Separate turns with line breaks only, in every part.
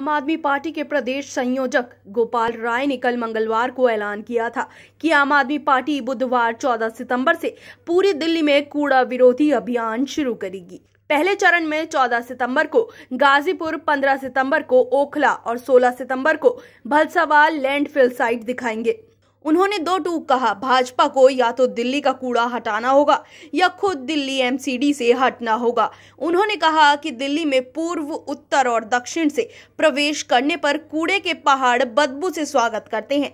आम आदमी पार्टी के प्रदेश संयोजक गोपाल राय ने कल मंगलवार को ऐलान किया था कि आम आदमी पार्टी बुधवार 14 सितंबर से पूरी दिल्ली में कूड़ा विरोधी अभियान शुरू करेगी पहले चरण में 14 सितंबर को गाजीपुर 15 सितंबर को ओखला और 16 सितंबर को भलसावाल लैंडफिल साइट दिखाएंगे उन्होंने दो टूक कहा भाजपा को या तो दिल्ली का कूड़ा हटाना होगा या खुद दिल्ली एमसीडी से हटना होगा उन्होंने कहा कि दिल्ली में पूर्व उत्तर और दक्षिण से प्रवेश करने पर कूड़े के पहाड़ बदबू से स्वागत करते हैं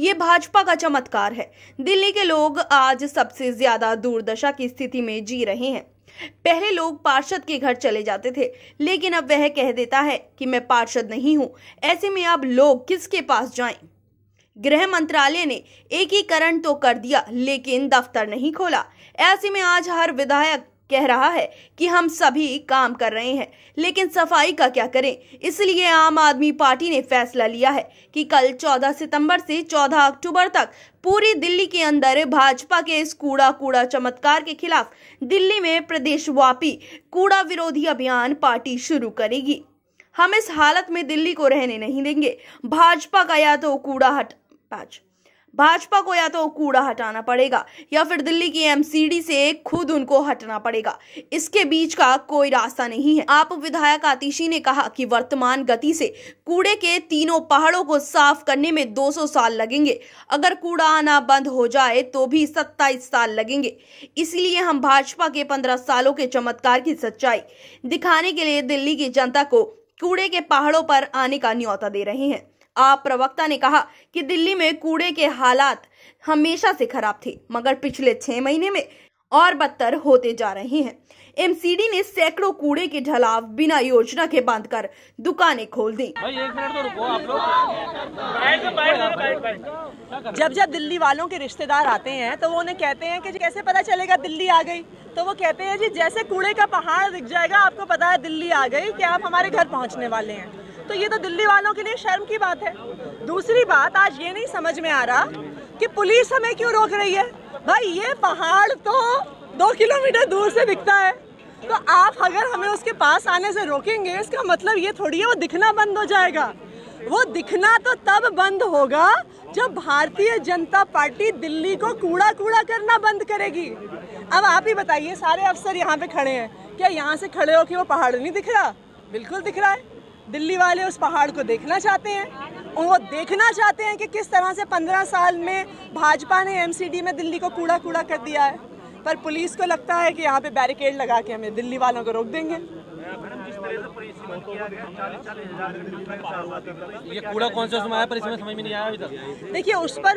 ये भाजपा का चमत्कार है दिल्ली के लोग आज सबसे ज्यादा दुर्दशा की स्थिति में जी रहे हैं पहले लोग पार्षद के घर चले जाते थे लेकिन अब वह कह देता है कि मैं पार्षद नहीं हूँ ऐसे में अब लोग किसके पास जाएं? गृह मंत्रालय ने एकीकरण तो कर दिया लेकिन दफ्तर नहीं खोला ऐसे में आज हर विधायक कह रहा है कि हम सभी काम कर रहे हैं लेकिन सफाई का क्या करें इसलिए आम आदमी पार्टी ने फैसला लिया है कि कल 14 सितंबर से 14 अक्टूबर तक पूरी दिल्ली के अंदर भाजपा के इस कूड़ा कूड़ा चमत्कार के खिलाफ दिल्ली में प्रदेशव्यापी कूड़ा विरोधी अभियान पार्टी शुरू करेगी हम इस हालत में दिल्ली को रहने नहीं देंगे भाजपा का या तो कूड़ा हट पाँच भाजपा को या तो कूड़ा हटाना पड़ेगा या फिर दिल्ली की एमसीडी से खुद उनको हटना पड़ेगा इसके बीच का कोई रास्ता नहीं है आप विधायक आतिशी ने कहा कि वर्तमान गति से कूड़े के तीनों पहाड़ों को साफ करने में 200 साल लगेंगे अगर कूड़ा आना बंद हो जाए तो भी 27 साल लगेंगे इसलिए हम भाजपा के पंद्रह सालों के चमत्कार की सच्चाई दिखाने के लिए दिल्ली की जनता को कूड़े के पहाड़ों पर आने का न्यौता दे रहे हैं आप प्रवक्ता ने कहा कि दिल्ली में कूड़े के हालात हमेशा से खराब थे मगर पिछले छह महीने में और बदतर होते जा रहे हैं एमसीडी ने सैकड़ों कूड़े के ढलाव बिना योजना के कर दुकानें खोल दी
तो जब
जब दिल्ली वालों के रिश्तेदार आते
हैं तो वो उन्हें कहते हैं कि कैसे पता चलेगा दिल्ली आ गई तो वो कहते हैं जी जैसे कूड़े का पहाड़ दिख जाएगा आपको पता है दिल्ली आ गई कि आप हमारे घर पहुंचने वाले हैं तो ये तो दिल्ली वालों के लिए शर्म की बात है दूसरी बात आज ये नहीं समझ में आ रहा कि पुलिस हमें क्यों रोक रही है भाई ये पहाड़ तो दो किलोमीटर दूर से दिखता है तो आप अगर हमें उसके पास आने से रोकेंगे इसका मतलब ये थोड़ी है वो दिखना बंद हो जाएगा वो दिखना तो तब बंद होगा जब भारतीय जनता पार्टी दिल्ली को कूड़ा कूड़ा करना बंद करेगी अब आप ही बताइए सारे अफसर यहाँ पे खड़े हैं क्या यहाँ से खड़े हो कि वो पहाड़ नहीं दिख रहा बिल्कुल दिख रहा है दिल्ली वाले उस पहाड़ को देखना चाहते हैं वो देखना चाहते हैं कि किस तरह से पंद्रह साल में भाजपा ने एमसीडी में दिल्ली को कूड़ा कूड़ा कर दिया है पर पुलिस को लगता है कि यहाँ पे बैरिकेड लगा के हमें दिल्ली वालों को रोक देंगे ये कूड़ा कौन सा समय पर इसमें समझ में नहीं आया अभी तक देखिए उस पर